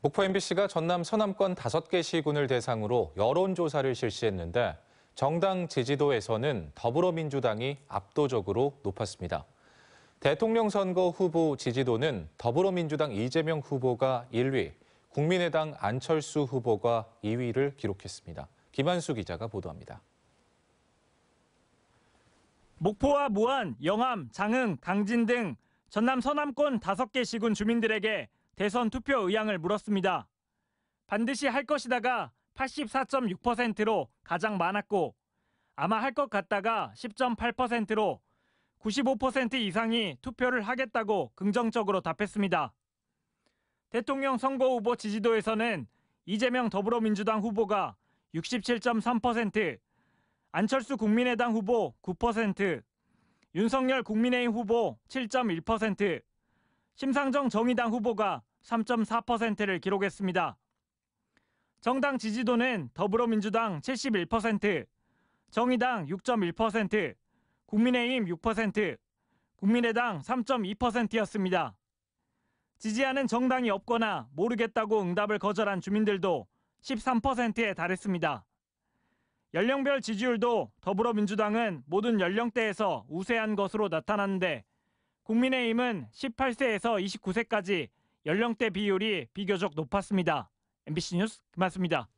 목포 MBC가 전남 서남권 5개 시군을 대상으로 여론조사를 실시했는데 정당 지지도에서는 더불어민주당이 압도적으로 높았습니다. 대통령 선거 후보 지지도는 더불어민주당 이재명 후보가 1위, 국민의당 안철수 후보가 2위를 기록했습니다. 김한수 기자가 보도합니다. 목포와 무안, 영암, 장흥, 강진 등 전남 서남권 5개 시군 주민들에게 대선 투표 의향을 물었습니다. 반드시 할 것이다가 84.6%로 가장 많았고 아마 할 것 같다가 10.8%로 95% 이상이 투표를 하겠다고 긍정적으로 답했습니다. 대통령 선거 후보 지지도에서는 이재명 더불어민주당 후보가 67.3%, 안철수 국민의당 후보 9%, 윤석열 국민의힘 후보 심상정 정의당 후보가 3.4%를 기록했습니다. 정당 지지도는 더불어민주당 71%, 정의당 6.1%, 국민의힘 6%, 국민의당 3.2%였습니다. 지지하는 정당이 없거나 모르겠다고 응답을 거절한 주민들도 13%에 달했습니다. 연령별 지지율도 더불어민주당은 모든 연령대에서 우세한 것으로 나타났는데 국민의힘은 18세에서 29세까지 연령대 비율이 비교적 높았습니다. MBC 뉴스 김한수입니다.